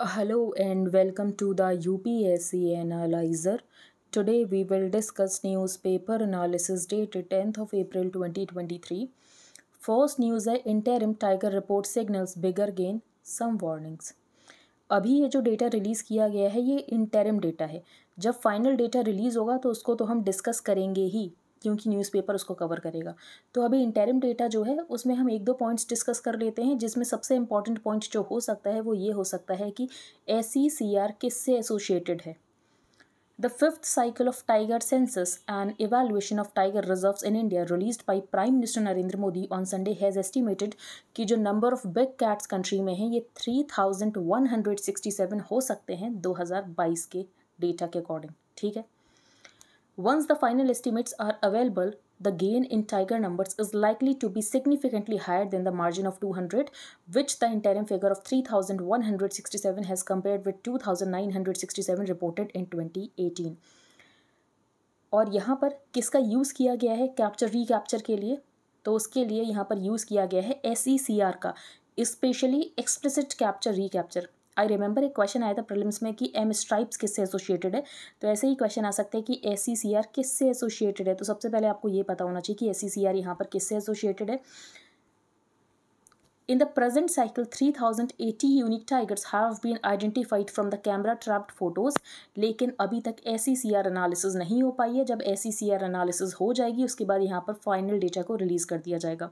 Hello and welcome to the UPSC Analyzer. Today we will discuss newspaper analysis dated 10th of April 2023. First news है interim tiger report signals bigger gain some warnings. अभी ये जो data release किया गया है ये interim data है जब फाइनल डेटा रिलीज़ होगा तो उसको तो हम डिस्कस करेंगे ही क्योंकि न्यूज़पेपर उसको कवर करेगा तो अभी इंटरिम डेटा जो है उसमें हम एक दो पॉइंट्स डिस्कस कर लेते हैं जिसमें सबसे इम्पॉर्टेंट पॉइंट जो हो सकता है वो ये हो सकता है कि ए सी सी आर किससे एसोशिएटेड है the fifth cycle of tiger census and evaluation of tiger reserve in India release by prime minister Narendra Modi on Sunday has estimated कि जो number of big cats country में हैं ये three thousand one hundred sixty seven हो सकते हैं दो हज़ार बाईस के डेटा के अकॉर्डिंग ठीक है Once the final estimates are available, the gain in tiger numbers is likely to be significantly higher than the margin of 200, which the interim figure of 3,167 has compared with 2,967 reported in 2018. और यहाँ पर किसका use किया गया है capture recapture के लिए तो उसके लिए यहाँ पर यूज़ किया गया है एस का specially explicit capture recapture I remember एक क्वेश्चन आया था प्रिलिम्स में कि एम स्ट्राइप्स किससे एसोसिएटेड है तो ऐसे ही क्वेश्चन आ सकते हैं कि ए सी सी आर किससे एसोसिएटेड है तो सबसे पहले आपको ये पता होना चाहिए कि ए सी सी आर यहाँ पर किससे एसोसिएटेड है in the present cycle three thousand eighty unique tigers have been identified from the camera trapped photos लेकिन अभी तक ए सी सी आर एनालिसिस नहीं हो पाई है जब ए सी सी आर एनालिसिस हो जाएगी उसके बाद यहाँ पर फाइनल डेटा को रिलीज़ कर दिया जाएगा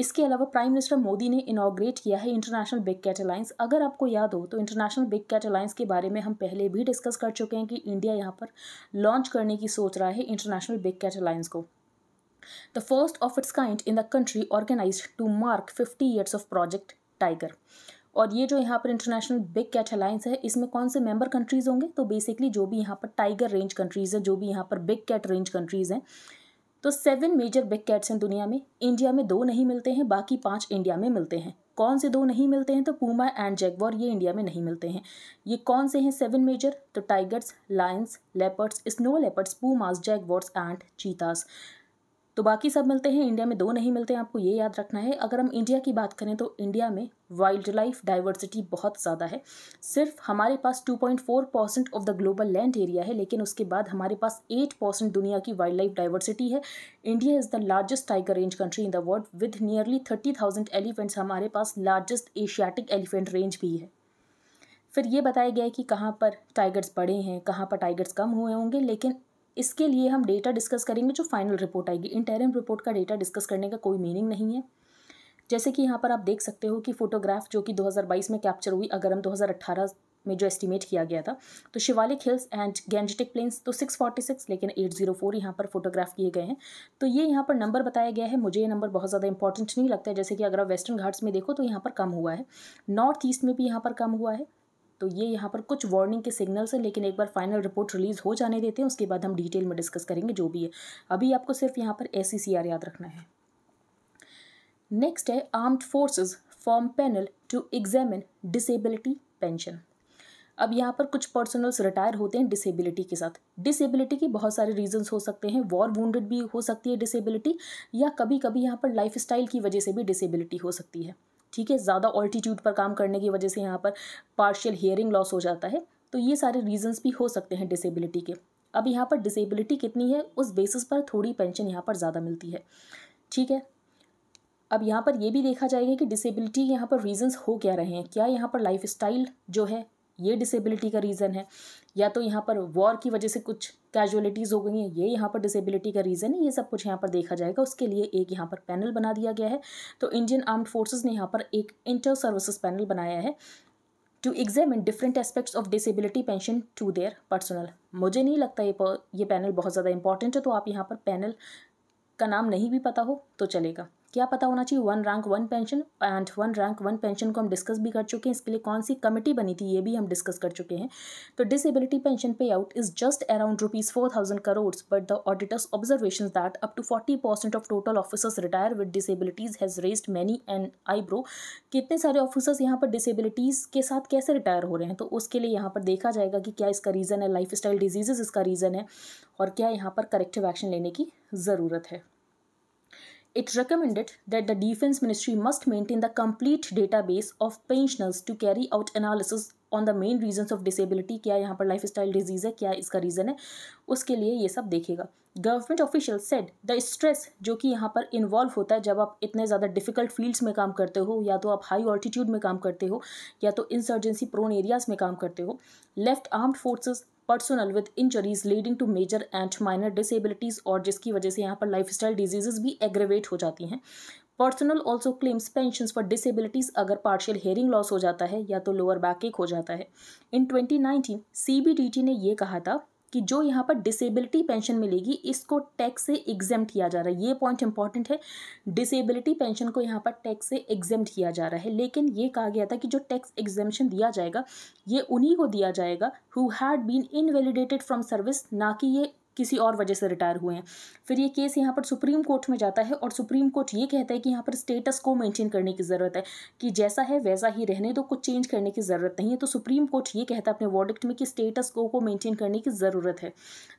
इसके अलावा प्राइम मिनिस्टर मोदी ने इनाग्रेट किया है इंटरनेशनल बिग कैट अलाइंस अगर आपको याद हो तो इंटरनेशनल बिग कैट अलाइंस के बारे में हम पहले भी डिस्कस कर चुके हैं कि इंडिया यहाँ पर लॉन्च करने की सोच रहा है इंटरनेशनल बिग कैट अलायंस को the first of its kind in the country organize to mark fifty years of Project Tiger और ये जो यहाँ पर इंटरनेशनल बिग कैट अलायंस है इसमें कौन से मेंबर कंट्रीज़ होंगे तो बेसिकली जो भी यहाँ पर टाइगर रेंज कंट्रीज़ है जो भी यहाँ पर बिग कैट रेंज कंट्रीज़ हैं तो सेवन मेजर बिग कैट्स हैं दुनिया में इंडिया में दो नहीं मिलते हैं बाकी पांच इंडिया में मिलते हैं कौन से दो नहीं मिलते हैं तो पूमा एंड जैगवॉर ये इंडिया में नहीं मिलते हैं ये कौन से हैं सेवन मेजर तो tigers lions leopards snow leopards pumas jaguars and cheetahs तो बाकी सब मिलते हैं इंडिया में दो नहीं मिलते हैं आपको ये याद रखना है अगर हम इंडिया की बात करें तो इंडिया में वाइल्ड लाइफ डाइवर्सिटी बहुत ज़्यादा है सिर्फ हमारे पास 2.4 percent of the global land area है लेकिन उसके बाद हमारे पास 8 परसेंट दुनिया की वाइल्ड लाइफ डाइवर्सिटी है India is the largest tiger range country in the world with nearly thirty thousand elephants हमारे पास लार्जेस्ट एशियाटिक एलिफेंट रेंज भी है फिर ये बताया गया है कि कहाँ पर टाइगर्स बड़े हैं कहाँ पर टाइगर्स कम हुए होंगे लेकिन इसके लिए हम डेटा डिस्कस करेंगे जो फाइनल रिपोर्ट आएगी इंटेरिम रिपोर्ट का डेटा डिस्कस करने का कोई मीनिंग नहीं है जैसे कि यहाँ पर आप देख सकते हो कि फोटोग्राफ जो कि 2022 में कैप्चर हुई अगर हम 2018 में जो एस्टिमेट किया गया था तो Shivalik hills and Gangetic plains तो 646 लेकिन 804 जीरो फोर यहाँ पर फोटोग्राफ किए गए हैं तो ये यहाँ पर नंबर बताया गया है मुझे ये नंबर बहुत ज़्यादा इंपॉर्टेंट नहीं लगता है जैसे कि अगर आप वेस्टर्न घाट्स में देखो तो यहाँ पर कम हुआ है नॉर्थ ईस्ट में भी यहाँ पर कम हुआ है तो ये यहाँ पर कुछ वार्निंग के सिग्नल्स हैं लेकिन एक बार फाइनल रिपोर्ट रिलीज़ हो जाने देते हैं उसके बाद हम डिटेल में डिस्कस करेंगे जो भी है अभी आपको सिर्फ यहाँ पर एस याद रखना है नेक्स्ट है armed forces form panel to examine disability pension अब यहाँ पर कुछ पर्सनल्स रिटायर होते हैं डिसेबिलिटी के साथ डिसेबिलिटी के बहुत सारे रीजंस हो सकते हैं वॉर वूंडेड भी हो सकती है डिसेबिलिटी या कभी कभी यहाँ पर लाइफ की वजह से भी डिसेबिलिटी हो सकती है ठीक है ज़्यादा ऑल्टीट्यूड पर काम करने की वजह से यहाँ पर पार्शियल हियरिंग लॉस हो जाता है तो ये सारे रीजंस भी हो सकते हैं डिसेबिलिटी के अब यहाँ पर डिसेबिलिटी कितनी है उस बेसिस पर थोड़ी पेंशन यहाँ पर ज़्यादा मिलती है ठीक है अब यहाँ पर यह भी देखा जाएगा कि डिसेबिलिटी यहाँ पर रीजंस हो क्या रहे हैं क्या यहाँ पर लाइफ स्टाइल जो है ये डिसेबिलिटी का रीज़न है या तो यहाँ पर वॉर की वजह से कुछ कैजुअलिटीज़ हो गई हैं ये यहाँ पर डिसेबिलिटी का रीज़न है ये सब कुछ यहाँ पर देखा जाएगा उसके लिए एक यहाँ पर पैनल बना दिया गया है तो इंडियन आर्म्ड फोर्सेज ने यहाँ पर एक इंटर सर्विसज पैनल बनाया है to examine different aspects of disability pension to their personal मुझे नहीं लगता ये ये पैनल बहुत ज़्यादा इंपॉर्टेंट है तो आप यहाँ पर पैनल का नाम नहीं भी पता हो तो चलेगा क्या पता होना चाहिए one rank one pension and one rank one pension को हम डिस्कस भी कर चुके हैं इसके लिए कौन सी कमेटी बनी थी ये भी हम डिस्कस कर चुके हैं तो disability pension payout is just around rupees four thousand crore but the auditors observation that up to forty percent of total officers retire with disabilities has raised many and eyebrow कितने सारे officers यहाँ पर disabilities के साथ कैसे retire हो रहे हैं तो उसके लिए यहाँ पर देखा जाएगा कि क्या इसका रीज़न है लाइफ स्टाइल डिजीजेज़ इसका रीज़न है और क्या यहाँ पर करेक्टिव एक्शन लेने की ज़रूरत है it recommended that the Defense Ministry must maintain the complete database of pensioners to carry out analysis on the main reason of disability क्या यहाँ पर लाइफ स्टाइल डिजीज़ है क्या इसका रीज़न है उसके लिए ये सब देखेगा government official said the stress जो कि यहाँ पर इन्वॉल्व होता है जब आप इतने ज़्यादा डिफिकल्ट फील्ड्स में काम करते हो या तो आप हाई ऑल्टीट्यूड में काम करते हो या तो इंसर्जेंसी प्रोन एरियाज़ में काम करते हो left armed forces personal with injuries leading to major and minor disabilities और जिसकी वजह से यहाँ पर लाइफ स्टाइल डिजीजेज भी एग्रेवेट हो जाती हैं personal also claims pension for disabilities अगर पार्शियल हेयरिंग लॉस हो जाता है या तो लोअर बैक एक हो जाता है इन 2019 सीबीडीटी ने यह कहा था कि जो यहाँ पर डिसेबिलिटी पेंशन मिलेगी इसको टैक्स से एग्जेम्ट किया जा रहा है ये पॉइंट इंपॉर्टेंट है डिसेबिलिटी पेंशन को यहाँ पर टैक्स से एग्जेम्ट किया जा रहा है लेकिन ये कहा गया था कि जो टैक्स एग्जेम्शन दिया जाएगा ये उन्हीं को दिया जाएगा who had been invalidated from service ना कि ये किसी और वजह से रिटायर हुए हैं फिर ये केस यहाँ पर सुप्रीम कोर्ट में जाता है और सुप्रीम कोर्ट ये कहता है कि यहाँ पर स्टेटस को मेंटेन करने की ज़रूरत है कि जैसा है वैसा ही रहने दो कुछ चेंज करने की ज़रूरत नहीं है तो सुप्रीम कोर्ट ये कहता है अपने वॉडिक्ट में कि स्टेटस को को मेंटेन करने की ज़रूरत है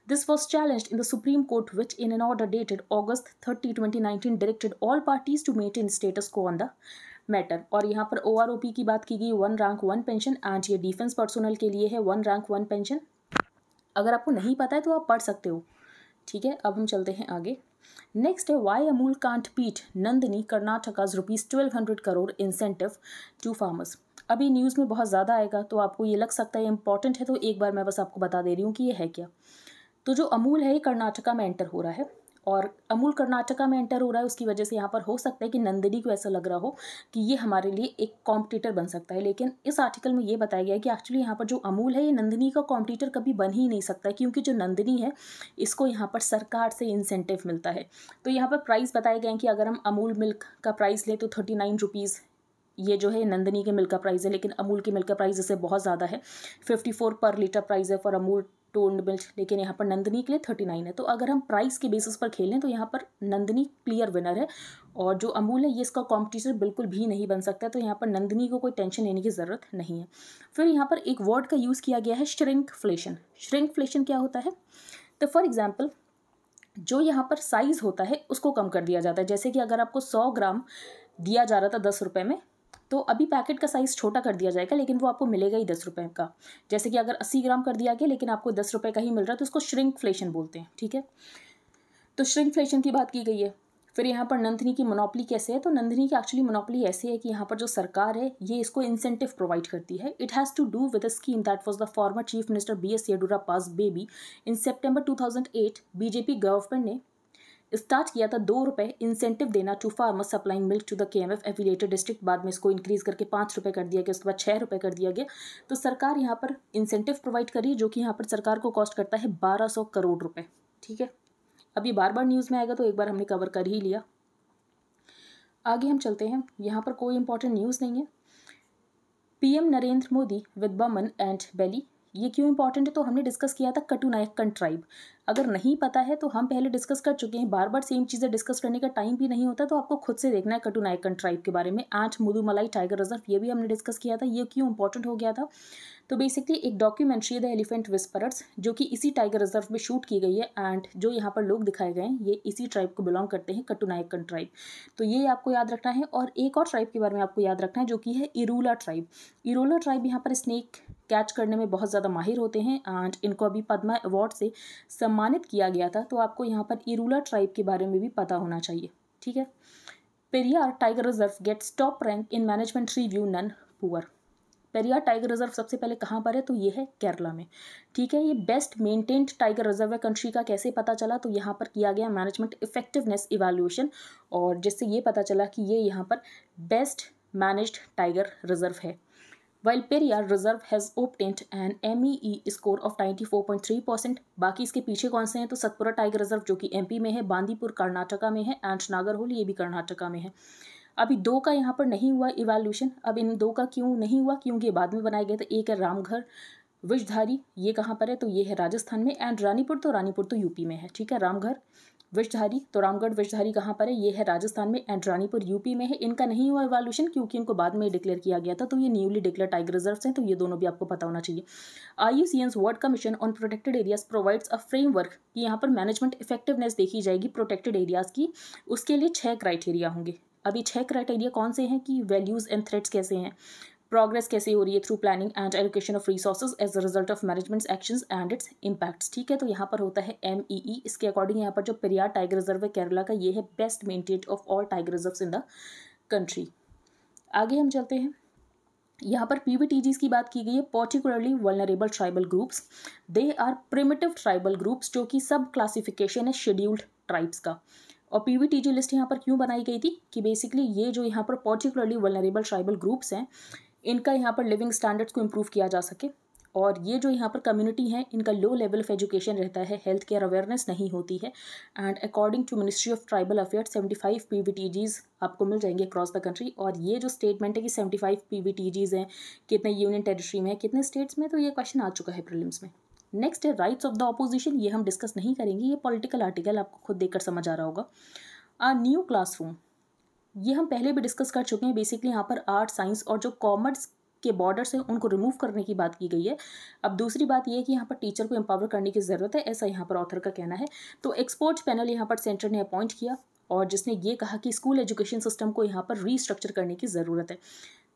this was challenge in the Supreme Court which in an order dated August thirty twenty nineteen directed all parties to maintain status quo on the matter और यहाँ पर ओ की बात की गई one rank one pension and ये defence personal के लिए है वन रैंक वन पेंशन अगर आपको नहीं पता है तो आप पढ़ सकते हो ठीक है अब हम चलते हैं आगे नेक्स्ट है Y Amul can't beat Nandini Karnataka rupees twelve hundred crore incentive to farmers अभी न्यूज़ में बहुत ज़्यादा आएगा तो आपको ये लग सकता है इंपॉर्टेंट है तो एक बार मैं बस आपको बता दे रही हूँ कि ये है क्या तो जो अमूल है ये कर्नाटका में एंटर हो रहा है और अमूल कर्नाटका में एंटर हो रहा है उसकी वजह से यहाँ पर हो सकता है कि नंदिनी को ऐसा लग रहा हो कि ये हमारे लिए एक कॉम्पिटिटर बन सकता है लेकिन इस आर्टिकल में ये बताया गया है कि एक्चुअली यहाँ पर जो अमूल है ये नंदिनी का कॉम्पिटिटर कभी बन ही नहीं सकता क्योंकि जो नंदिनी है इसको यहाँ पर सरकार से इंसेंटिव मिलता है तो यहाँ पर प्राइस बताए गए हैं कि अगर हम अमूल मिल्क का प्राइस लें तो थर्टी नाइन रुपीज़ ये जो है नंदिनी के मिल्क का प्राइस है लेकिन अमूल के मिल्क का प्राइस इससे बहुत ज़्यादा है fifty four per litre price है फॉर अमूल टू बिल्ट लेकिन यहाँ पर नंदनी के लिए थर्टी नाइन है तो अगर हम प्राइस के बेसिस पर खेलें तो यहाँ पर नंदनी क्लियर विनर है और जो अमूल है ये इसका कॉम्पिटिशन बिल्कुल भी नहीं बन सकता तो यहाँ पर नंदनी को कोई टेंशन लेने की ज़रूरत नहीं है फिर यहाँ पर एक वर्ड का यूज़ किया गया है श्रिंक फ्लेशन श्रिंक फ्लेशन क्या होता है तो फॉर एग्ज़ाम्पल जो यहाँ पर साइज़ होता है उसको कम कर दिया जाता है जैसे कि अगर आपको सौ ग्राम दिया जा रहा था दस रुपये में तो अभी पैकेट का साइज़ छोटा कर दिया जाएगा लेकिन वो आपको मिलेगा ही दस रुपये का जैसे कि अगर अस्सी ग्राम कर दिया गया लेकिन आपको दस रुपये का ही मिल रहा है तो उसको फ्लेशन बोलते हैं ठीक है तो फ्लेशन की बात की गई है फिर यहाँ पर नंदनी की मोनोपली कैसे है तो नंदनी की एक्चुअली मोनोपली ऐसी है कि यहाँ पर जो सरकार है ये इसको इंसेंटिव प्रोवाइड करती है it has to do with a scheme that was the former chief minister B S Yediyurappa baby in सितंबर 2008 बीजेपी गवर्नमेंट ने स्टार्ट किया था दो रुपये इंसेंटिव देना to farmer supplying milk to the K M F affiliated district बाद में इसको इंक्रीज़ करके पाँच रुपये कर दिया गया उसके बाद छह रुपए कर दिया गया तो सरकार यहाँ पर इंसेंटिव प्रोवाइड करी जो कि यहाँ पर सरकार को कॉस्ट करता है बारह सौ करोड़ रुपए ठीक है अब ये बार बार न्यूज़ में आएगा तो एक बार हमने कवर कर ही लिया आगे हम चलते हैं यहाँ पर कोई इंपॉर्टेंट न्यूज़ नहीं है PM Narendra Modi with Bomman and Bellie ये क्यों इंपॉर्टेंट है तो हमने डिस्कस किया था कटु कन ट्राइब अगर नहीं पता है तो हम पहले डिस्कस कर चुके हैं बार बार सेम चीज़ें डिस्कस करने का टाइम भी नहीं होता तो आपको खुद से देखना है नायक कन ट्राइब के बारे में आठ मुदुमलाई टाइगर रिजर्व ये भी हमने डिस्कस किया था ये क्यों इंपॉर्टेंट हो गया था तो बेसिकली एक डॉक्यूमेंट्री द एलिफेंट विस्परर्स जो कि इसी टाइगर रिजर्व में शूट की गई है एंड जो यहाँ पर लोग दिखाए गए हैं ये इसी ट्राइब को बिलोंग करते हैं कटुनायकन ट्राइब तो ये आपको याद रखना है और एक और ट्राइब के बारे में आपको याद रखना है जो कि है इरूला ट्राइब इरूला ट्राइब यहाँ पर स्नेक कैच करने में बहुत ज़्यादा माहिर होते हैं एंड इनको अभी पद्मा अवार्ड से सम्मानित किया गया था तो आपको यहाँ पर इरूला ट्राइब के बारे में भी पता होना चाहिए ठीक है Periyar tiger reserve gets top rank in management review none poor Periyar tiger reserve सबसे पहले कहाँ पर है तो ये है केरला में ठीक है ये बेस्ट मेंटेन्ड टाइगर रिजर्व है कंट्री का कैसे पता चला तो यहाँ पर किया गया मैनेजमेंट इफेक्टिवनेस इवेल्यूएशन और जिससे ये पता चला कि ये यहाँ पर बेस्ट मैनेज्ड टाइगर रिजर्व है while Periyar reserve has obtained an M E score of 94.3 percent बाकी इसके पीछे कौन से हैं तो सतपुरा टाइगर रिजर्व जो कि पी में है बांदीपुर कर्नाटका में है एंड नागरहोल ये भी कर्नाटका में है अभी दो का यहाँ पर नहीं हुआ इवाल्यूशन अब इन दो का क्यों नहीं हुआ क्योंकि बाद में बनाए गए थे एक है रामघर विषधारी ये कहाँ पर है तो ये है राजस्थान में एंड रानीपुर तो रानीपुर तो यूपी में है ठीक है रामघर विषधारी तो रामगढ़ विषधारी कहाँ पर है ये है राजस्थान में एंड रानीपुर यूपी में है इनका नहीं हुआ एवोल्यूशन क्योंकि इनको बाद में डिक्लेयर किया गया था तो ये न्यूली डिक्लेयर टाइगर रिजर्व हैं तो ये दोनों भी आपको पता होना चाहिए I U C N World Commission on Protected Areas provides a framework कि यहाँ पर मैनेजमेंट इफेक्टिवनेस देखी जाएगी प्रोटेक्टेड एरियाज की उसके लिए छः क्राइटेरिया होंगे अभी छः क्राइटेरिया कौन से हैं कि वैल्यूज़ एंड थ्रेट्स कैसे हैं प्रोग्रेस कैसे हो रही है through planning and allocation of resources as a result of managements actions and its impacts ठीक है तो यहाँ पर होता है एम ई ई इसके अकॉर्डिंग यहाँ पर जो पेरियार टाइगर रिजर्व है केरला का ये है best maintained of all tiger reserve in the country आगे हम चलते हैं यहाँ पर पीवीटीजीज की बात की गई है particularly vulnerable tribal groups they are primitive tribal groups जो कि सब क्लासिफिकेशन है शेड्यूल्ड ट्राइब्स का और पीवीटीजी लिस्ट यहाँ पर क्यों बनाई गई थी कि बेसिकली ये जो यहाँ पर पर्टिकुलरली वर्नरेबल ट्राइबल ग्रुप्स हैं इनका यहाँ पर लिविंग स्टैंडर्ड्स को इम्प्रूव किया जा सके और ये जो यहाँ पर कम्युनिटी है इनका लो लेवल ऑफ एजुकेशन रहता है हेल्थ केयर अवेयरनेस नहीं होती है and according to ministry of tribal affairs seventy five P V T Gs आपको मिल जाएंगे अक्रॉस द कंट्री और ये जो स्टेटमेंट है कि seventy five P V T Gs हैं कितने यूनियन टेरिटरी में कितने स्टेट्स में तो ये क्वेश्चन आ चुका है प्रिलिम्स में नेक्स्ट है राइट्स ऑफ द अपोजिशन ये हम डिस्कस नहीं करेंगे ये पॉलिटिकल आर्टिकल आपको खुद देखकर समझ आ रहा होगा आ न्यू क्लासरूम ये हम पहले भी डिस्कस कर चुके हैं बेसिकली यहाँ पर आर्ट साइंस और जो कॉमर्स के बॉर्डर से उनको रिमूव करने की बात की गई है अब दूसरी बात यह है कि यहाँ पर टीचर को एम्पावर करने की ज़रूरत है ऐसा यहाँ पर ऑथर का कहना है तो एक्सपोर्ट पैनल यहाँ पर सेंटर ने अपॉइंट किया और जिसने ये कहा कि स्कूल एजुकेशन सिस्टम को यहाँ पर रीस्ट्रक्चर करने की ज़रूरत है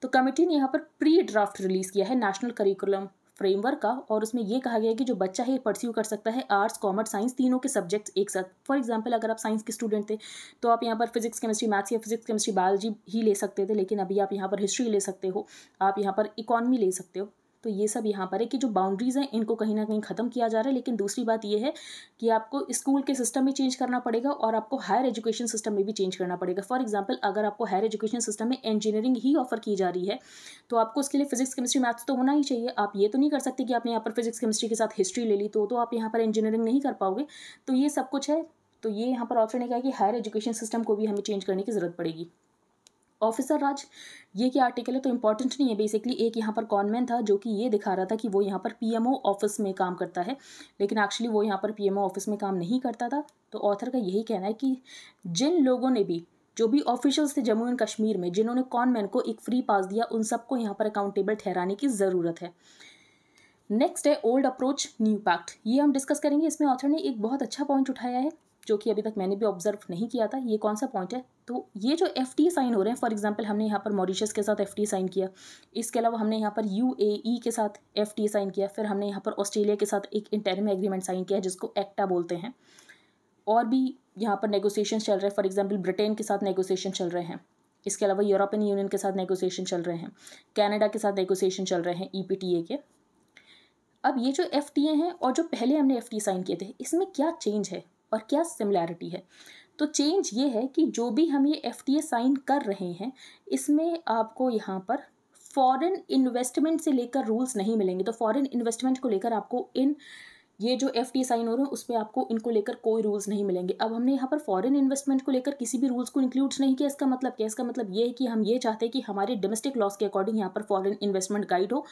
तो कमेटी ने यहाँ पर प्री ड्राफ्ट रिलीज़ किया है नेशनल करिकुलम फ्रेमवर्क का और उसमें यह कहा गया है कि जो बच्चा है परस्यू कर सकता है आर्ट्स कॉमर्स साइंस तीनों के सब्जेक्ट्स एक साथ फॉर एग्जाम्पल अगर आप साइंस के स्टूडेंट थे तो आप यहाँ पर फिजिक्स केमिस्ट्री मैथ्स या फिजिक्स केमिस्ट्री बायोलॉजी ही ले सकते थे लेकिन अभी आप यहाँ पर हिस्ट्री ले सकते हो आप यहाँ पर इकॉनमी ले सकते हो तो ये सब यहाँ पर है कि जो बाउंड्रीज़ हैं इनको कहीं ना कहीं ख़त्म किया जा रहा है लेकिन दूसरी बात ये है कि आपको स्कूल के सिस्टम में चेंज करना पड़ेगा और आपको हायर एजुकेशन सिस्टम में भी चेंज करना पड़ेगा फॉर एग्जाम्पल अगर आपको हायर एजुकेशन सिस्टम में इंजीनियरिंग ही ऑफर की जा रही है तो आपको उसके लिए फिजिक्स केमिस्ट्री मैथ्स तो होना ही चाहिए आप ये तो नहीं कर सकते कि आपने यहाँ पर फिजिक्स केमिस्ट्री के साथ हिस्ट्री ले ली तो, तो आप यहाँ पर इंजीनियरिंग नहीं कर पाओगे तो ये सब कुछ है तो ये यहाँ पर ऑप्शन है कि हायर एजुकेशन सिस्टम को भी हमें चेंज करने की ज़रूरत पड़ेगी ऑफिसर राज ये क्या आर्टिकल है तो इंपॉर्टेंट नहीं है बेसिकली एक यहाँ पर कॉनमैन था जो कि ये दिखा रहा था कि वो यहाँ पर पीएमओ ऑफिस में काम करता है लेकिन एक्चुअली वो यहाँ पर पीएमओ ऑफिस में काम नहीं करता था तो ऑथर का यही कहना है कि जिन लोगों ने भी जो भी ऑफिशियल्स थे जम्मू एंड कश्मीर में जिन्होंने कॉनमैन को एक फ्री पास दिया उन सबको यहाँ पर अकाउंटेबल ठहराने की ज़रूरत है नेक्स्ट है ओल्ड अप्रोच न्यू पैक्ट ये हम डिस्कस करेंगे इसमें ऑथर ने एक बहुत अच्छा पॉइंट उठाया है जो कि अभी तक मैंने भी ऑब्जर्व नहीं किया था ये कौन सा पॉइंट है तो ये जो एफ टी साइन हो रहे हैं फॉर एग्जाम्पल हमने यहाँ पर मॉरिशस के साथ एफ टी साइन किया इसके अलावा हमने यहाँ पर यू ए ई के साथ एफ टी साइन किया फिर हमने यहाँ पर ऑस्ट्रेलिया के साथ एक इंटरम एग्रीमेंट साइन किया जिसको एक्टा बोलते हैं और भी यहाँ पर नेगोशिएशन चल रहे हैं फॉर एग्जाम्पल ब्रिटेन के साथ नेगोशिएशन चल रहे हैं इसके अलावा यूरोपियन यूनियन के साथ नेगोशिएशन चल रहे हैं कैनेडा के साथ नेगोशिएशन चल रहे हैं ई e के अब ये जो एफ हैं और जो पहले हमने एफ साइन किए थे इसमें क्या चेंज है और क्या सिमिलैरिटी है तो चेंज ये है कि जो भी हम ये एफ साइन कर रहे हैं इसमें आपको यहाँ पर फॉरेन इन्वेस्टमेंट से लेकर रूल्स नहीं मिलेंगे तो फॉरेन इन्वेस्टमेंट को लेकर आपको इन ये जो एफ टी साइन हो रहे हैं उस पर आपको इनको लेकर कोई रूल्स नहीं मिलेंगे अब हमने यहाँ पर फॉरेन इन्वेस्टमेंट को लेकर किसी भी रूल्स को इंक्लूड नहीं किया इसका मतलब क्या इसका मतलब ये है कि हम ये चाहते हैं कि हमारे डोमेस्टिक लॉस के अकॉर्डिंग यहाँ पर फॉरेन इन्वेस्टमेंट गाइड हो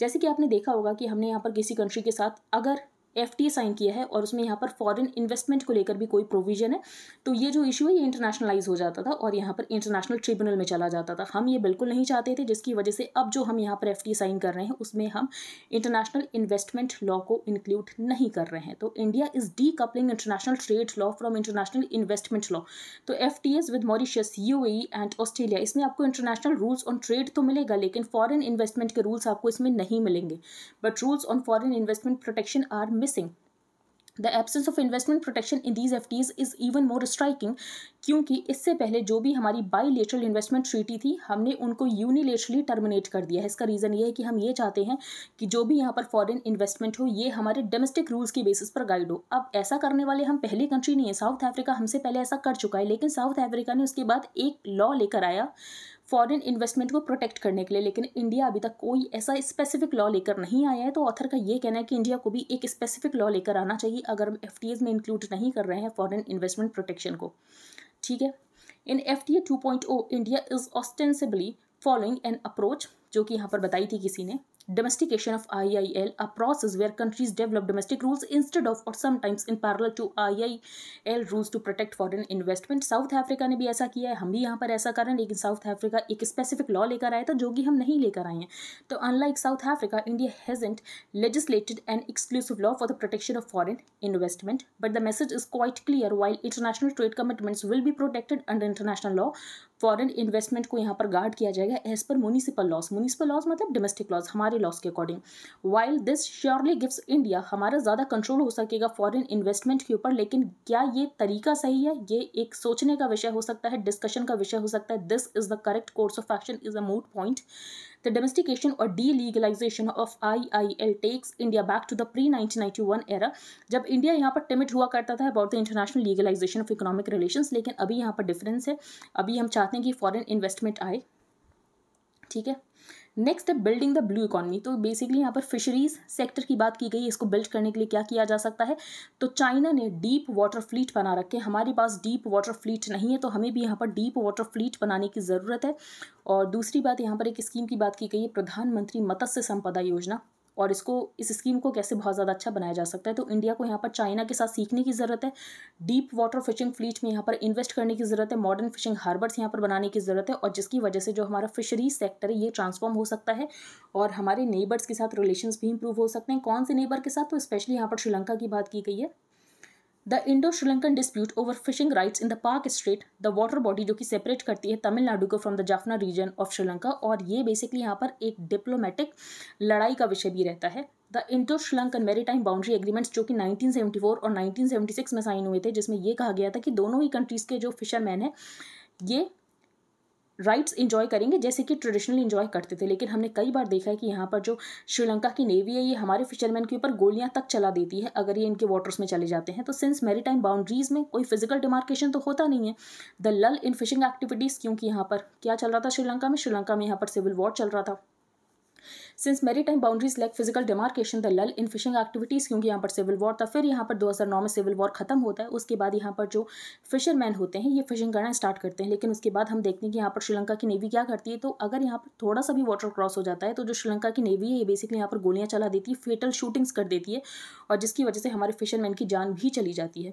जैसे कि आपने देखा होगा कि हमने यहाँ पर किसी कंट्री के साथ अगर एफ साइन किया है और उसमें यहाँ पर फॉरेन इन्वेस्टमेंट को लेकर भी कोई प्रोविजन है तो ये जो इशू है ये इंटरनेशनलाइज हो जाता था और यहाँ पर इंटरनेशनल ट्रिब्यूनल में चला जाता था हम ये बिल्कुल नहीं चाहते थे जिसकी वजह से अब जो हम यहाँ पर एफ साइन कर रहे हैं उसमें हम इंटरनेशनल इन्वेस्टमेंट लॉ को इंक्लूड नहीं कर रहे हैं तो India is decoupling international trade law from international investment law तो F with Mauritius U and Australia इसमें आपको इंटरनेशनल रूल्स ऑन ट्रेड तो मिलेगा लेकिन फॉरन इन्वेस्टमेंट के रूल्स आपको इसमें नहीं मिलेंगे but rules on foreign investment protection are missing the absence of investment protection in these F Ts is even more striking क्योंकि इससे पहले जो भी हमारी बाई लेटरल इन्वेस्टमेंट ट्रीटी थी हमने उनको यूनिलेटरली टर्मिनेट कर दिया है इसका रीज़न ये है कि हम ये चाहते हैं कि जो भी यहाँ पर फॉरन इन्वेस्टमेंट हो ये हमारे डोमेस्टिक रूल्स के बेसिस पर गाइड हो अब ऐसा करने वाले हम पहली कंट्री नहीं है साउथ अफ्रीका हमसे पहले ऐसा कर चुका है लेकिन साउथ अफ्रीका ने उसके बाद एक लॉ लेकर आया फॉरेन इन्वेस्टमेंट को प्रोटेक्ट करने के लिए लेकिन इंडिया अभी तक कोई ऐसा स्पेसिफिक लॉ लेकर नहीं आया है तो ऑथर का ये कहना है कि इंडिया को भी एक स्पेसिफिक लॉ लेकर आना चाहिए अगर हम एफ में इंक्लूड नहीं कर रहे हैं फॉरेन इन्वेस्टमेंट प्रोटेक्शन को ठीक है in F T A two point O India is ostensibly following an approach जो कि यहाँ पर बताई थी किसी ने domestication of IIL, a process where countries develop domestic rules instead of or sometimes in parallel to IIL rules to protect foreign investment. South Africa ने भी ऐसा किया है हम भी यहाँ पर ऐसा कर रहे हैं लेकिन साउथ अफ्रीका एक स्पेसिफिक लॉ लेकर आया था जो कि हम नहीं लेकर आए हैं तो unlike South Africa India hasn't legislated an exclusive law for the protection of foreign investment but the message is quite clear while international trade commitments will be protected under international law foreign investment को यहाँ पर guard किया जाएगा as per municipal laws municipal laws मतलब domestic laws हमारे laws के according while this surely gives India हमारा ज़्यादा कंट्रोल हो सकेगा फॉरन इन्वेस्टमेंट के ऊपर लेकिन क्या ये तरीका सही है ये एक सोचने का विषय हो सकता है डिस्कशन का विषय हो सकता है this is the correct course of action is a moot point the domestication और delegalization of I I L takes India back to the pre nineteen pre one era जब इंडिया यहाँ पर timid हुआ करता था about the international legalization of economic relation लेकिन अभी यहाँ पर डिफरेंस है अभी हम चाहते हैं कि फॉरन इन्वेस्टमेंट आए ठीक है नेक्स्ट है बिल्डिंग द ब्लू इकोनॉमी तो बेसिकली यहाँ पर फिशरीज सेक्टर की बात की गई इसको बिल्ड करने के लिए क्या किया जा सकता है तो चाइना ने डीप वाटर फ्लीट बना रखे हमारे पास डीप वाटर फ्लीट नहीं है तो हमें भी यहाँ पर डीप वाटर फ्लीट बनाने की ज़रूरत है और दूसरी बात यहाँ पर एक स्कीम की बात की गई है प्रधानमंत्री मत्स्य संपदा योजना और इसको इस स्कीम को कैसे बहुत ज़्यादा अच्छा बनाया जा सकता है तो इंडिया को यहाँ पर चाइना के साथ सीखने की ज़रूरत है डीप वाटर फिशिंग फ्लीट में यहाँ पर इन्वेस्ट करने की ज़रूरत है मॉडर्न फिशिंग हार्बर्स यहाँ पर बनाने की ज़रूरत है और जिसकी वजह से जो हमारा फिशरीज सेक्टर है ये ट्रांसफॉर्म हो सकता है और हमारे नेबर्स के साथ रिलेशन भी इंप्रूव हो सकते हैं कौन से नेबर के साथ तो स्पेशली यहाँ पर श्रीलंका की बात की गई है the Indo Sri Lankan dispute over fishing rights in the Palk Strait the water body जो कि सेपरेट करती है तमिलनाडु को from the Jaffna region of Sri Lanka और ये बेसिकली यहाँ पर एक डिप्लोमेटिक लड़ाई का विषय भी रहता है the Indo Sri Lankan maritime boundary agreements जो कि 1974 और 1976 में साइन हुए थे जिसमें यह कहा गया था कि दोनों ही कंट्रीज़ के जो फिशरमैन हैं ये राइट्स इंजॉय करेंगे जैसे कि ट्रेडिशनली इंजॉय करते थे लेकिन हमने कई बार देखा है कि यहाँ पर जो श्रीलंका की नेवी है ये हमारे फिशरमैन के ऊपर गोलियाँ तक चला देती है अगर ये इनके वाटर्स में चले जाते हैं तो सिंस मेरी बाउंड्रीज़ में कोई फिजिकल डिमार्केशन तो होता नहीं है the lull in fishing activities क्योंकि यहाँ पर क्या चल रहा था श्रीलंका में श्रीलंका में यहाँ पर सिविल वॉर चल रहा था since maritime boundaries lack physical demarcation the lull in fishing activities क्योंकि यहाँ पर सिविल वॉर था फिर यहाँ पर 2009 में सिविल वॉर खत्म होता है उसके बाद यहाँ पर जो फिशरमैन होते हैं ये फिशिंग करना स्टार्ट करते हैं लेकिन उसके बाद हम देखते हैं कि यहाँ पर श्रीलंका की नेवी क्या करती है तो अगर यहाँ पर थोड़ा सा भी वाटर क्रॉस हो जाता है तो जो श्रीलंका की नेवी है ये बेसिकली यहाँ पर गोलियाँ चला देती है फेटल शूटिंग्स कर देती है और जिसकी वजह से हमारे फिशरमैन की जान भी चली जाती है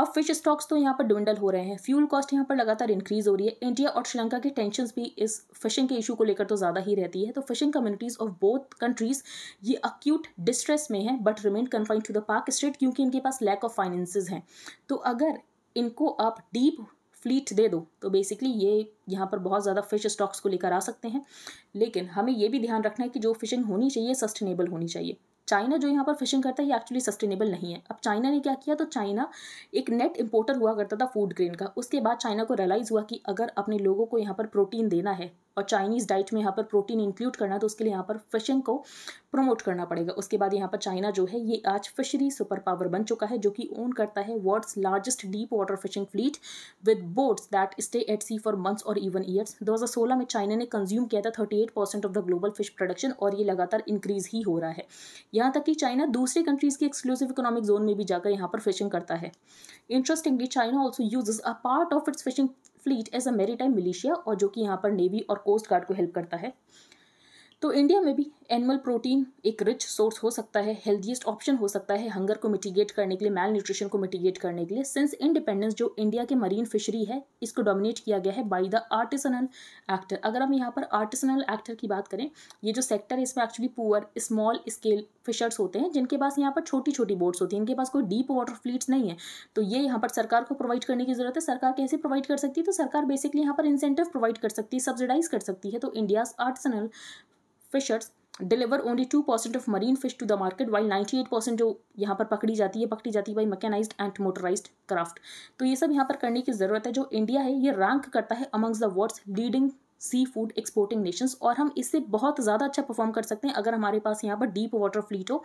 अब फिश स्टॉक्स तो यहाँ पर डुंडल हो रहे हैं फ्यूल कॉस्ट यहाँ पर लगातार इंक्रीज हो रही है इंडिया और श्रीलंका की टेंशन भी इस फिशिंग के इशू को लेकर तो ज़्यादा ही रहती है तो fishing communities of both countries ये अक्यूट डिस्ट्रेस में है but remain confined to the Palk Strait क्योंकि इनके पास लैक ऑफ फाइनेंस हैं तो अगर इनको आप डीप फ्लीट दे दो तो बेसिकली ये यहाँ पर बहुत ज़्यादा फिश स्टॉक्स को लेकर आ सकते हैं लेकिन हमें ये भी ध्यान रखना है कि जो फिशिंग होनी चाहिए सस्टेनेबल होनी चाहिए चाइना जो यहाँ पर फिशिंग करता है ये एक्चुअली सस्टेनेबल नहीं है अब चाइना ने क्या किया तो चाइना एक नेट इम्पोर्टर हुआ करता था फूड ग्रेन का उसके बाद चाइना को रियलाइज़ हुआ कि अगर अपने लोगों को यहाँ पर प्रोटीन देना है और चाइनीज़ डाइट में यहाँ पर प्रोटीन इंक्लूड करना है तो उसके लिए यहाँ पर फिशिंग को प्रमोट करना पड़ेगा उसके बाद यहाँ पर चाइना जो है ये आज फिशरी सुपर पावर बन चुका है जो कि ओन करता है world's largest deep water fishing fleet with boats that stay at sea for months और इवन ईयर्स 2016 में चाइना ने कंज्यूम किया था 38 percent of the global fish production और ये लगातार इंक्रीज ही हो रहा है यहाँ तक कि चाइना दूसरे कंट्रीज़ के एक्सक्लूसिव इकोनॉमिक जोन में भी जाकर यहाँ पर फिशिंग करता है interestingly China also use a part of its fishing fleet as a maritime militia और जो कि यहाँ पर नेवी और कोस्ट गार्ड को हेल्प करता है तो इंडिया में भी एनिमल प्रोटीन एक रिच सोर्स हो सकता है हेल्दीस्ट ऑप्शन हो सकता है हंगर को मिटिगेट करने के लिए मेल न्यूट्रिशन को मिटिगेट करने के लिए सिंस इंडिपेंडेंस जो इंडिया के मरीन फिशरी है इसको डोमिनेट किया गया है बाय द आर्टिसनल एक्टर अगर हम यहाँ पर आर्टिसनल एक्टर की बात करें ये जो सेक्टर है इसमें actually poor small scale fishers होते हैं जिनके पास यहाँ पर छोटी छोटी बोट्स होती हैं इनके पास कोई डीप वाटर फ्लीट्स नहीं है तो ये यहाँ पर सरकार को प्रोवाइड करने की ज़रूरत है सरकार कैसे प्रोवाइड कर सकती है तो सरकार बेसिकली यहाँ पर इंसेंटिव प्रोवाइड कर सकती है सब्सिडाइज कर सकती है तो India's artisanal fishers deliver only two percent of marine fish to the market while ninety eight percent जो यहाँ पर पकड़ी जाती है पकड़ी जाती है by mechanize and motorize craft तो ये सब यहाँ पर करने की ज़रूरत है जो इंडिया है ये रैंक करता है amongst the world's leading seafood exporting nations और हम इससे बहुत ज़्यादा अच्छा परफॉर्म कर सकते हैं अगर हमारे पास यहाँ पर डीप वाटर फ्लीट हो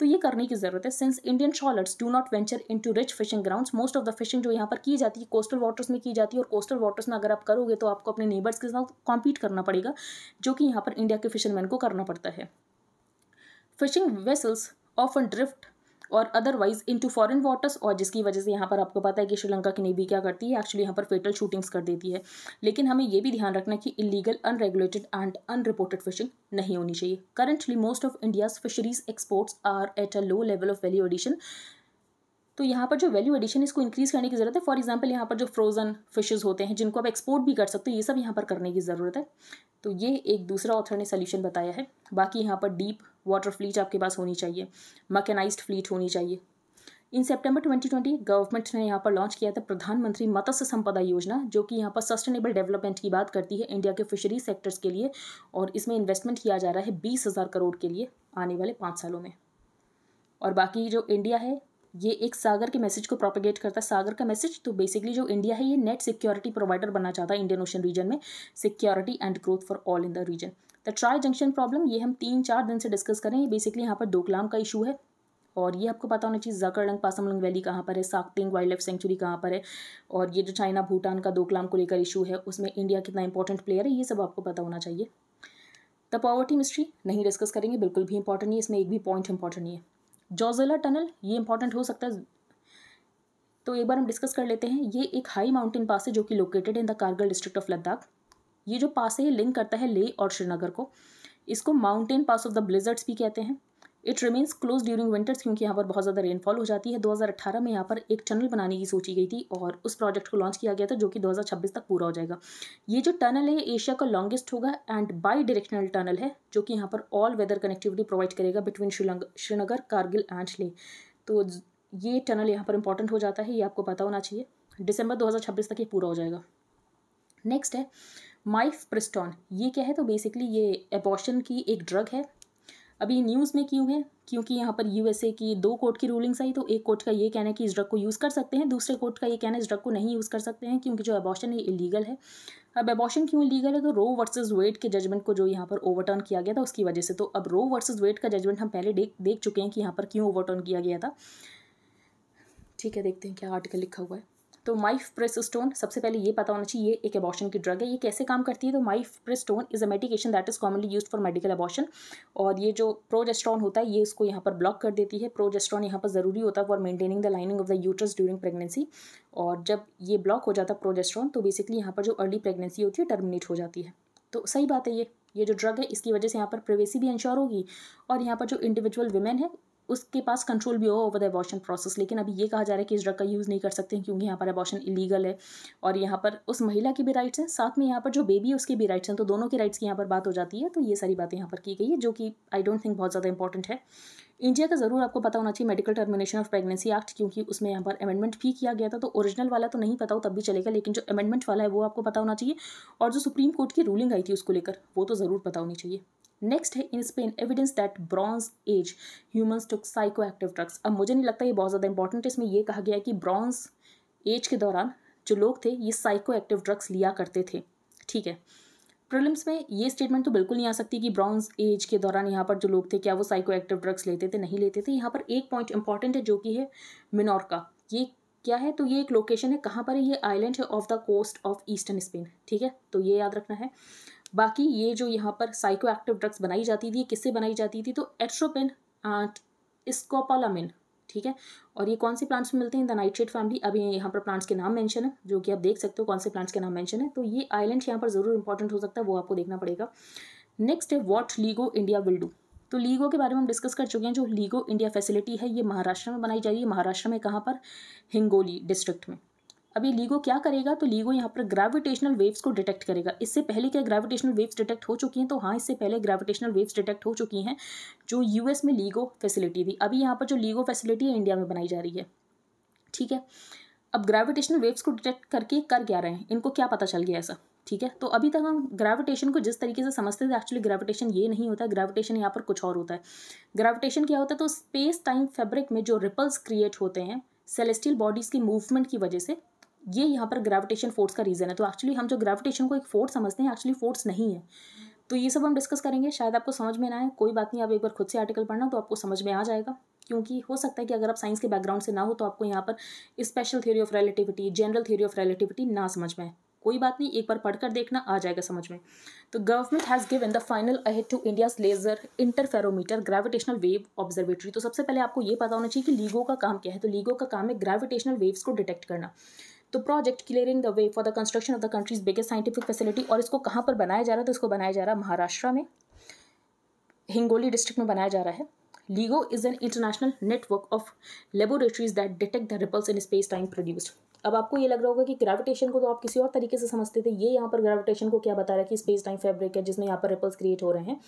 तो ये करने की ज़रूरत है since Indian trawlers do not venture into rich fishing grounds most of the fishing जो यहाँ पर की जाती है कोस्टल वाटर्स में की जाती है और कोस्टल वाटर्स में अगर आप करोगे तो आपको अपने नेबर्स के साथ कॉम्पीट करना पड़ेगा जो कि यहाँ पर इंडिया के फिशरमैन को करना पड़ता है फिशिंग वेसल्स ऑफ ड्रिफ्ट और अदरवाइज इनटू फॉरेन वाटर्स और जिसकी वजह से यहाँ पर आपको पता है कि श्रीलंका की नेवी क्या करती है एक्चुअली यहाँ पर फेटल शूटिंग्स कर देती है लेकिन हमें यह भी ध्यान रखना कि illegal unregulated and unreported fishing नहीं होनी चाहिए currently most of India's fisheries exports are at a low level of value addition तो यहाँ पर जो वैल्यू एडिशन इसको इंक्रीज करने की ज़रूरत है फॉर एग्जाम्पल यहाँ पर जो फ्रोजन फिशेज होते हैं जिनको आप एक्सपोर्ट भी कर सकते हो ये सब यहाँ पर करने की ज़रूरत है तो ये एक दूसरा ऑथर ने सोल्यूशन बताया है बाकी यहाँ पर डीप वाटर फ्लीट आपके पास होनी चाहिए मकैनाइज्ड फ्लीट होनी चाहिए इन सितंबर 2020 गवर्नमेंट ने यहाँ पर लॉन्च किया था प्रधानमंत्री मत्स्य संपदा योजना जो कि यहाँ पर सस्टेनेबल डेवलपमेंट की बात करती है इंडिया के फिशरी सेक्टर्स के लिए और इसमें इन्वेस्टमेंट किया जा रहा है बीस हज़ार करोड़ के लिए आने वाले पाँच सालों में और बाकी जो इंडिया है ये एक सागर के मैसेज को प्रोपेगेट करता है सागर का मैसेज तो बेसिकली जो इंडिया है ये नेट सिक्योरिटी प्रोवाइडर बनना चाहता है इंडियन ओशन रीजन में security and growth for all in the region the tri junction problem ये हम तीन चार दिन से डिस्कस करें ये बेसिकली यहाँ पर दोकलाम का इशू है और ये आपको पता होना चाहिए जाकरडंग पासमलंग वैली कहाँ पर है साकटिंग वाइल्ड लाइफ सेंचुरी कहाँ पर है और ये जो चाइना भूटान का दोकलाम को लेकर इशू है उसमें इंडिया कितना इंपॉर्टेंट प्लेयर है ये सब आपको पता होना चाहिए द पॉवर्टी मिस्ट्री नहीं डिस्कस करेंगे बिल्कुल भी इंपॉर्टेंट नहीं है इसमें एक भी पॉइंट इंपॉर्टेंट नहीं है जोजेला टनल ये इंपॉर्टेंट हो सकता है तो एक बार हम डिस्कस कर लेते हैं ये एक हाई माउंटेन पास है जो कि located in the Kargil district of Ladakh ये जो पास है ये लिंक करता है ले और श्रीनगर को इसको mountain pass of the blizzards भी कहते हैं it remains close during winters क्योंकि यहाँ पर बहुत ज़्यादा रेनफॉल हो जाती है 2018 में यहाँ पर एक टनल बनाने की सोची गई थी और उस प्रोजेक्ट को लॉन्च किया गया था जो कि 2026 तक पूरा हो जाएगा ये जो टनल है ये एशिया का लॉन्गेस्ट होगा एंड बाई डायरेक्शनल टनल है जो कि यहाँ पर ऑल वेदर कनेक्टिविटी प्रोवाइड करेगा बिटवीन श्रीनगर कारगिल एंड ले तो ये टनल यहाँ पर इंपॉर्टेंट हो जाता है ये आपको पता होना चाहिए दिसंबर दो तक ये पूरा हो जाएगा नेक्स्ट है प्रिस्टॉन ये क्या है तो बेसिकली ये एबॉर्शन की एक ड्रग है अभी न्यूज़ में क्यों है क्योंकि यहाँ पर यूएसए की दो कोर्ट की रूलिंग्स आई तो एक कोर्ट का ये कहना है कि इस ड्रग को यूज़ कर सकते हैं दूसरे कोर्ट का ये कहना है इस ड्रग को नहीं यूज़ कर सकते हैं क्योंकि जो एबॉर्शन है इलीगल है अब एबॉर्शन क्यों इलीगल है तो रो वर्सेस वेट के जजमेंट को जो यहाँ पर ओवरटर्न किया गया था उसकी वजह से तो अब रो वर्सेज़ वेट का जजमेंट हम पहले देख देख चुके हैं कि यहाँ पर क्यों ओवरटर्न किया गया था ठीक है देखते हैं क्या आर्टिकल लिखा हुआ है तो माइफ प्रेसिस्टोन सबसे पहले ये पता होना चाहिए ये एक अबॉशन की ड्रग है ये कैसे काम करती है तो mifepristone is a medication that is commonly use for medical abortion और ये जो प्रोजेस्ट्रॉन होता है ये इसको यहाँ पर ब्लॉक कर देती है प्रोजेस्ट्रॉन यहाँ पर ज़रूरी होता है for maintaining the lining of the uterus during pregnancy और जब ये ब्लॉक हो जाता है प्रोजेस्ट्रॉन तो बेसिकली यहाँ पर जो अर्ली प्रेगनेंसी होती है टर्मिनेट हो जाती है तो सही बात है ये ये जो ड्रग है इसकी वजह से यहाँ पर प्रवेसी भी इंश्योर होगी और यहाँ पर जो इंडिविजुअल वुमेन है उसके पास कंट्रोल भी हो ओवर द एबॉशन प्रोसेस लेकिन अभी ये कहा जा रहा है कि इस ड्रग का यूज़ नहीं कर सकते क्योंकि यहाँ पर एबॉशन इलीगल है और यहाँ पर उस महिला की भी राइट्स हैं साथ में यहाँ पर जो बेबी है उसके भी राइट्स हैं तो दोनों के राइट्स की यहाँ पर बात हो जाती है तो ये सारी बातें यहाँ पर की गई है जो कि आई डोंट थिंक बहुत ज़्यादा इंपॉर्टेंट है इंडिया का ज़रूर आपको पता होना चाहिए medical termination of pregnancy act क्योंकि उसमें यहाँ पर अमेंडमेंट भी किया गया था तो ओरिजिनल वाला तो नहीं पता हो तब भी चलेगा लेकिन जो अमेंडमेंट वाला है वो आपको पता होना चाहिए और जो सुप्रीम कोर्ट की रूलिंग आई थी उसको लेकर वो तो ज़रूर पता होनी चाहिए नेक्स्ट है in Spain evidence that bronze age humans took psychoactive drugs अब मुझे नहीं लगता ये बहुत ज़्यादा इंपॉर्टेंट है इसमें यह कहा गया है कि ब्रॉन्ज एज के दौरान जो लोग थे ये साइको एक्टिव ड्रग्स लिया करते थे ठीक है प्रिलिम्स में ये स्टेटमेंट तो बिल्कुल नहीं आ सकती कि ब्राउन्स एज के दौरान यहाँ पर जो लोग थे क्या वो साइको एक्टिव ड्रग्स लेते थे नहीं लेते थे यहाँ पर एक पॉइंट इंपॉर्टेंट है जो कि है मिनोरका ये क्या है तो ये एक लोकेशन है कहाँ पर है ये आइलैंड है off the coast of eastern Spain ठीक है तो ये याद रखना है बाकी ये जो यहाँ पर साइको एक्टिव ड्रग्स बनाई जाती थी किससे बनाई जाती थी तो एट्रोपिन एंड स्कोपालामिन ठीक है और ये कौन से प्लांट्स में मिलते हैं द नाइट्रेट फैमिली अभी यहाँ पर प्लांट्स के नाम मेंशन है जो कि आप देख सकते हो कौन से प्लांट्स के नाम मेंशन है तो ये आइलैंड यहाँ पर ज़रूर इंपॉर्टेंट हो सकता है वो आपको देखना पड़ेगा नेक्स्ट है what LIGO India will do तो लीगो के बारे में हम डिस्कस कर चुके हैं जो लीगो इंडिया फैसिलिटी है ये महाराष्ट्र में बनाई जा रही है महाराष्ट्र में कहाँ पर हिंगोली डिस्ट्रिक्ट में अभी लीगो क्या करेगा तो लीगो यहाँ पर ग्रेविटेशनल वेव्स को डिटेक्ट करेगा इससे पहले क्या ग्रेविटेशनल वेव्स डिटेक्ट हो चुकी हैं तो हाँ इससे पहले ग्रेविटेशनल वेव्स डिटेक्ट हो चुकी हैं जो यूएस में लीगो फैसिलिटी थी अभी यहाँ पर जो लीगो फैसिलिटी है इंडिया में बनाई जा रही है ठीक है अब ग्रेविटेशनल वेव्स को डिटेक्ट करके कर क्या रहे हैं इनको क्या पता चल गया ऐसा ठीक है तो अभी तक हम ग्रेविटेशन को जिस तरीके से समझते थे एक्चुअली ग्रेविटेशन ये नहीं होता है ग्रेविटेशन यहाँ पर कुछ और होता है ग्रेविटेशन क्या होता है तो स्पेस टाइम फैब्रिक में जो रिपल्स क्रिएट होते हैं सेलेस्टियल बॉडीज़ की मूवमेंट की वजह से ये यहाँ पर ग्रेविटेशन फोर्स का रीज़न है तो एक्चुअली हम जो ग्रेविटेशन को एक फोर्स समझते हैं एक्चुअली फोर्स नहीं है तो ये सब हम डिस्कस करेंगे शायद आपको समझ में ना आए कोई बात नहीं आप एक बार खुद से आर्टिकल पढ़ना तो आपको समझ में आ जाएगा क्योंकि हो सकता है कि अगर आप साइंस के बैकग्राउंड से ना हो तो आपको यहाँ पर special theory of relativity general theory of relativity ना समझ में आए कोई बात नहीं एक बार पढ़कर देखना आ जाएगा समझ में तो government has given the final ahead to India's laser interferometer gravitational wave observatory तो सबसे पहले आपको ये पता होना चाहिए कि लीगो का काम क्या है तो लीगो का काम है ग्रेविटेशनल वेव्स को डिटेक्ट करना तो project clearing the way for the construction of the country's biggest scientific facility और इसको कहाँ पर बनाया जा रहा है तो इसको बनाया जा रहा है महाराष्ट्र में हिंगोली डिस्ट्रिक्ट में बनाया जा रहा है LIGO is an international network of laboratories that detect the ripples in space time produced अब आपको ये लग रहा होगा कि ग्रेविटेशन को तो आप किसी और तरीके से समझते थे ये यहाँ पर ग्रेविटेशन को क्या बता रहा है कि स्पेस टाइम फैब्रिक है जिसमें यहाँ पर रिपल्स क्रिएट हो रहे हैं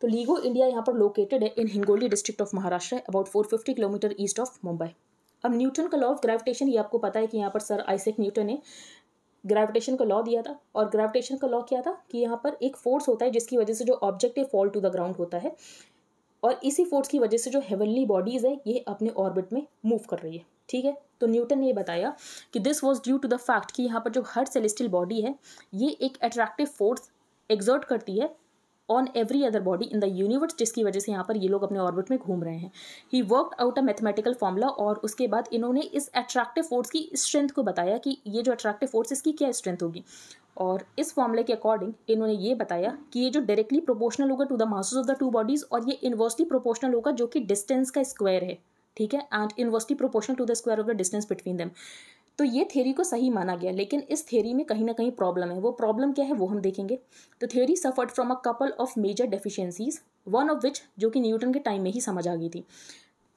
तो लीगो इंडिया यहाँ पर लोकेटेड है in Hingoli district of Maharashtra about fifty kilometre east of Mumbai अब न्यूटन का लॉ ऑफ ग्रेविटेशन ये आपको पता है कि यहाँ पर सर आइसेक न्यूटन ने ग्रेविटेशन का लॉ दिया था और ग्रेविटेशन का लॉ क्या था कि यहाँ पर एक फोर्स होता है जिसकी वजह से जो ऑब्जेक्ट है फॉल टू द ग्राउंड होता है और इसी फोर्स की वजह से जो हेवनली बॉडीज़ है ये अपने ऑर्बिट में मूव कर रही है ठीक है तो न्यूटन ने ये बताया कि this was due to the fact कि यहाँ पर जो हर सेलेस्टियल बॉडी है ये एक अट्रैक्टिव फोर्स एग्जर्ट करती है on every other body in the universe जिसकी वजह से यहाँ पर ये लोग अपने ऑर्बिट में घूम रहे हैं he work out a mathematical formula और उसके बाद इन्होंने इस अट्रैक्टिव फोर्स की स्ट्रेंथ को बताया कि ये जो अट्रैक्टिव फोर्स इसकी क्या स्ट्रेंथ होगी और इस फॉर्मूले के अकॉर्डिंग इन्होंने ये बताया कि ये जो डायरेक्टली प्रोपोर्शनल होगा to the masses of the two bodies और ये इन्वर्सली प्रोपोर्शनल होगा जो कि डिस्टेंस का स्क्वायर है ठीक है and inversely proportional to the square of the distance between them तो ये थ्योरी को सही माना गया लेकिन इस थ्योरी में कहीं ना कहीं प्रॉब्लम है वो प्रॉब्लम क्या है वो हम देखेंगे तो theory suffered from a couple of major deficiencies one of which जो कि न्यूटन के टाइम में ही समझ आ गई थी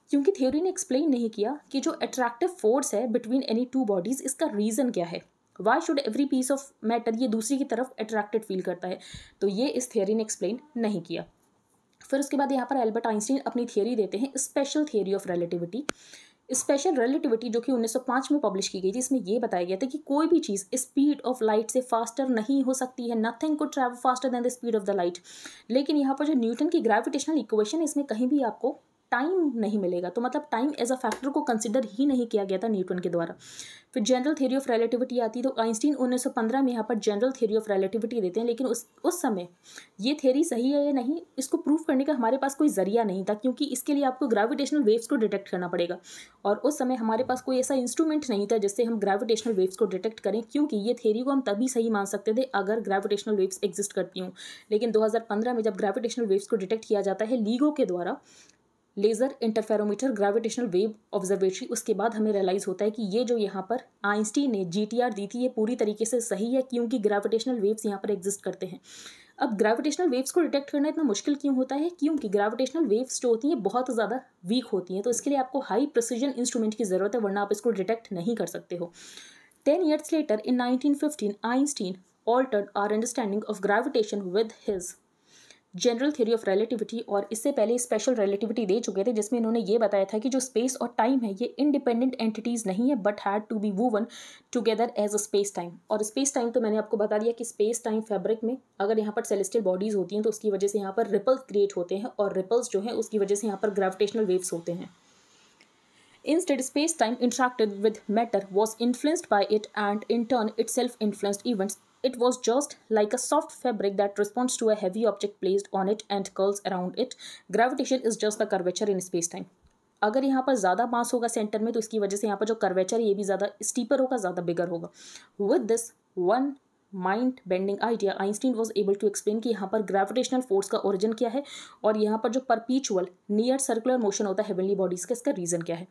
क्योंकि थ्योरी ने एक्सप्लेन नहीं किया कि जो अट्रैक्टिव फोर्स है बिटवीन एनी टू बॉडीज़ इसका रीज़न क्या है why should every piece of matter ये दूसरी की तरफ अट्रैक्टेड फील करता है तो ये इस थेरी ने एक्सप्लेन नहीं किया फिर उसके बाद यहाँ पर एल्बर्ट आइंस्टीन अपनी थियोरी देते हैं special theory of relativity special relativity जो कि 1905 में पब्लिश की गई थी इसमें यह बताया गया था कि कोई भी चीज़ स्पीड ऑफ लाइट से फास्टर नहीं हो सकती है नथिंग को travel faster than the speed of the light लेकिन यहाँ पर जो न्यूटन की ग्रेविटेशनल इक्वेशन है इसमें कहीं भी आपको टाइम नहीं मिलेगा तो मतलब टाइम एज अ फैक्टर को कंसिडर ही नहीं किया गया था न्यूटन के द्वारा फिर जनरल थ्योरी ऑफ रिलेटिविटी आती तो आइंस्टीन 1915 में यहाँ पर जनरल थ्योरी ऑफ रिलेटिविटी देते हैं लेकिन उस उस समय ये थ्योरी सही है या नहीं इसको प्रूव करने का हमारे पास कोई जरिया नहीं था क्योंकि इसके लिए आपको ग्रेविटेशनल वेव्स को डिटेक्ट करना पड़ेगा और उस समय हमारे पास कोई ऐसा इंस्ट्रूमेंट नहीं था जिससे हम ग्रेविटेशनल वेव्स को डिटेक्ट करें क्योंकि ये थेरी को हम तभी सही मान सकते थे अगर ग्रेविटेशनल वेव्स एग्जिस्ट करती हूँ लेकिन दो में जब ग्रेविटेशनल वेव्स को डिटेक्ट किया जाता है लीगो के द्वारा laser interferometer gravitational wave observatory उसके बाद हमें रियलाइज़ होता है कि ये जो यहाँ पर आइंस्टीन ने जी दी थी ये पूरी तरीके से सही है क्योंकि ग्रेविटेशनल वेव्स यहाँ पर एग्जिस्ट करते हैं अब ग्रेविटेशनल वेव्स को डिटेक्ट करना इतना मुश्किल क्यों होता है क्योंकि ग्रेविटेशनल वेव्स जो होती हैं बहुत ज़्यादा वीक होती हैं तो इसके लिए आपको हाई प्रोसीजन इंस्ट्रूमेंट की ज़रूरत है वरना आप इसको डिटेक्ट नहीं कर सकते हो ten years later in nineteen fifteen Einstein altered our understanding of gravitation with his general theory of relativity और इससे पहले स्पेशल रिलेटिविटी दे चुके थे जिसमें इन्होंने ये बताया था कि जो स्पेस और टाइम है ये इंडिपेंडेंट एंटिटीज़ नहीं है but had to be woven together as a space time और स्पेस टाइम तो मैंने आपको बता दिया कि स्पेस टाइम फैब्रिक में अगर यहाँ पर सेलेस्टियल बॉडीज़ होती हैं तो उसकी वजह से यहाँ पर रिपल्स क्रिएट होते हैं और रिपल्स जो है उसकी वजह से यहाँ पर ग्रेविटेशनल वेव्स होते हैं Instead, space-time interacted with matter was influenced by it and in turn itself influenced events It was just like a soft fabric that responds to a heavy object placed on it and curls around it. Gravitation is just the curvature in space time. अगर यहाँ पर ज़्यादा मास होगा centre में तो इसकी वजह से यहाँ पर जो कर्वेचर है ये भी ज़्यादा स्टीपर होगा ज़्यादा बिगर होगा with this one mind bending idea Einstein was able to explain कि यहाँ पर ग्रेविटेशनल फोर्स का ओरिजिन क्या है और यहाँ पर जो परपीचुअल नियर सर्कुलर मोशन होता है हेवनली बॉडीज का इसका रीजन क्या है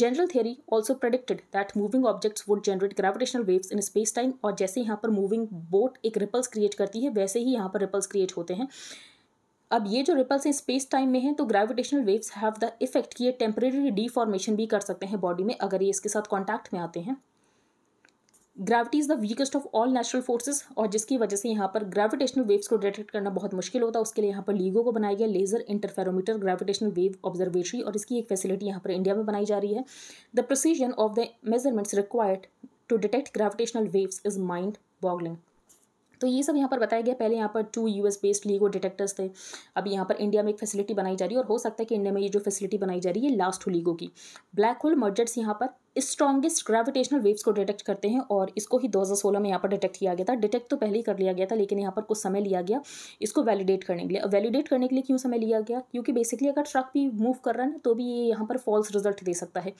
general theory also predicted that moving objects would generate gravitational waves in space time और जैसे यहाँ पर मूविंग बोट एक रिपल्स क्रिएट करती है वैसे ही यहाँ पर रिपल्स क्रिएट होते हैं अब ये जो रिपल्स हैं स्पेस टाइम में हैं तो gravitational waves have the effect कि ये टेम्परेरी डिफॉर्मेशन भी कर सकते हैं बॉडी में अगर ये इसके साथ कॉन्टैक्ट में आते हैं gravity is the weakest of all natural forces और जिसकी वजह से यहाँ पर ग्रेविटेशनल वेव्स को डिटेक्ट करना बहुत मुश्किल होता है उसके लिए यहाँ पर लीगो को बनाया गया laser interferometer gravitational wave observatory और इसकी एक फैसिलिटी यहाँ पर इंडिया में बनाई जा रही है the precision of the measurements required to detect gravitational waves is mind boggling तो ये सब यहाँ पर बताया गया पहले यहाँ पर two US based LIGO detectors थे अब यहाँ पर इंडिया में एक फैसिलिटी बनाई जा रही है और हो सकता है कि इंडिया में ये जो फैसिलिटी बनाई जा रही है लास्ट हो लीगो की ब्लैक होल मर्जर्स यहाँ पर स्ट्रॉन्गेस्ट ग्रेविटेशनल वेव्स को डिटेक्ट करते हैं और इसको ही 2016 में यहाँ पर डिटेक्ट किया गया था डिटेक्ट तो पहले ही कर लिया गया था लेकिन यहाँ पर कुछ समय लिया गया इसको वैलिडेट करने के लिए वैलिडेट करने के लिए क्यों समय लिया गया क्योंकि बेसिकली अगर ट्रक भी मूव कर रहा है तो भी ये यहाँ पर फॉल्स रिजल्ट दे सकता है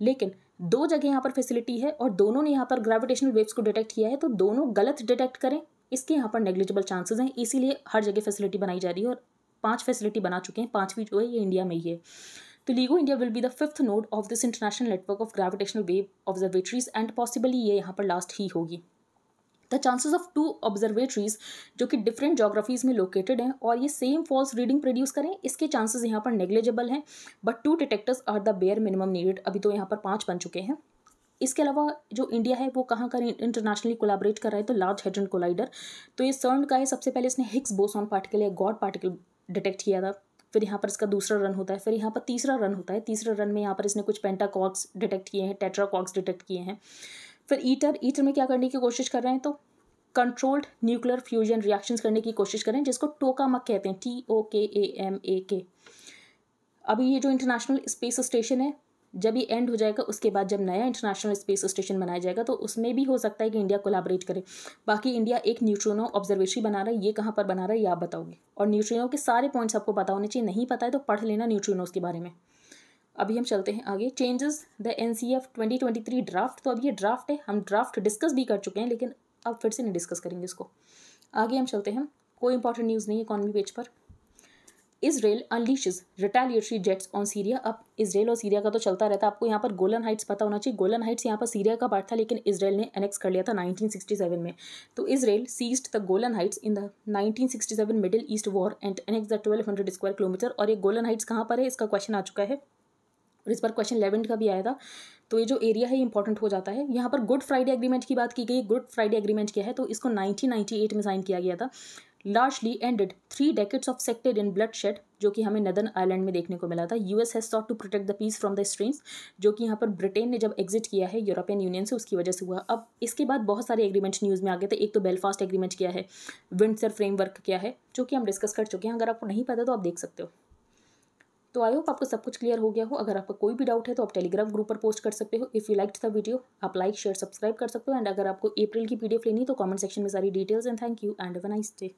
लेकिन दो जगह यहाँ पर फैसिलिटी है और दोनों ने यहाँ पर ग्रेविटेशनल वेव्स को डिटेक्ट किया है तो दोनों गलत डिटेक्ट करें इसके यहाँ पर नेग्लिजिबल चांसेज हैं इसीलिए हर जगह फैसिलिटी बनाई जा रही है और पाँच फैसिलिटी बना चुके हैं पाँचवीं जो है ये इंडिया में ही है तो LIGO India will be the fifth node of this international network of gravitational wave observatories and possibly ये यहाँ पर लास्ट ही होगी the chances of two observatories जो कि डिफरेंट जोग्राफीज़ में लोकेटेड हैं और ये सेम फॉल्स रीडिंग प्रोड्यूस करें इसके चांसेस यहाँ पर नेग्लेजेबल हैं but two detectors are the bare minimum needed अभी तो यहाँ पर पाँच बन चुके हैं इसके अलावा जो इंडिया है वो कहाँ कर इंटरनेशनली कोलाबरेट कर रहा है तो लार्ज हेड्रन कोलाइडर तो ये सर्न का है सबसे पहले इसने हिक्स बोसॉन पार्टिकल या गॉड पार्टिकल डिटेक्ट किया था फिर यहाँ पर इसका दूसरा रन होता है फिर यहाँ पर तीसरा रन होता है तीसरे रन में यहाँ पर इसने कुछ पेंटाकॉक्स डिटेक्ट किए हैं टेट्राकॉक्स डिटेक्ट किए हैं फिर ईटर ईटर में क्या करने की कोशिश कर रहे हैं तो कंट्रोल्ड न्यूक्लियर फ्यूजन रिएक्शंस करने की कोशिश करें जिसको मक कहते हैं टी ओ के ए एम ए के अभी ये जो इंटरनेशनल स्पेस स्टेशन है जब ये एंड हो जाएगा उसके बाद जब नया इंटरनेशनल स्पेस स्टेशन बनाया जाएगा तो उसमें भी हो सकता है कि इंडिया कोलाबरेट करे बाकी इंडिया एक न्यूट्रोनो ऑब्जर्वेशन बना रहा है ये कहाँ पर बना रहा है ये आप बताओगे और न्यूट्रोनो के सारे पॉइंट्स आपको पता होने चाहिए नहीं पता है तो पढ़ लेना न्यूट्रोनोज के बारे में अभी हम चलते हैं आगे changes the N C F twenty twenty three draft तो अब ये ड्राफ्ट है हम ड्राफ्ट डिस्कस भी कर चुके हैं लेकिन अब फिर से नहीं डिस्कस करेंगे इसको आगे हम चलते हैं कोई इंपॉर्टेंट न्यूज़ नहीं है इकॉनमी पेज पर Israel unleash retaliatory jets on Syria अब इसराइल और सीरिया का तो चलता रहता है आपको यहाँ पर गोलन हाइट्स पता होना चाहिए गोलन हाइट्स यहाँ पर सीरिया का पार्ट था लेकिन इसराइल ने एनेक्स कर लिया था 1967 में तो Israel seized the Golan Heights in the 1967 Middle East war and annex the hundred square kilometre और ये गोलन हाइट्स कहाँ पर है इसका क्वेश्चन आ चुका है और इस पर क्वेश्चन इलेवन का भी आया था तो ये जो एरिया है इंपॉर्टेंट हो जाता है यहाँ पर गुड फ्राइडे एग्रीमेंट की बात की गई गुड फ्राइडे एग्रीमेंट क्या है तो इसको 1998 में साइन किया गया था largely ended three decades of sectarian bloodshed जो कि हमें नदन आइलैंड में देखने को मिला था US has sought to protect the peace from the strains जो कि यहाँ पर ब्रिटेन ने जब एग्जिट किया है यूरोपियन यूनियन से उसकी वजह से हुआ अब इसके बाद बहुत सारे एग्रीमेंट्स न्यूज़ में आ गए थे एक तो बेलफास्ट एग्रीमेंट किया है विंडसर फ्रेमवर्क क्या है जो कि हम डिस्कस कर चुके हैं अगर आपको नहीं पता तो आप देख सकते हो तो आई होप आपको सब कुछ क्लियर हो गया हो अगर आपका कोई भी डाउट है तो आप टेलीग्राम ग्रुप पर पोस्ट कर सकते हो if you like the video आप लाइक शेयर सब्सक्राइब कर सकते हो एंड अगर आपको अप्रैल की पीडीएफ लेनी तो कमेंट सेक्शन में सारी details and thank you and a nice day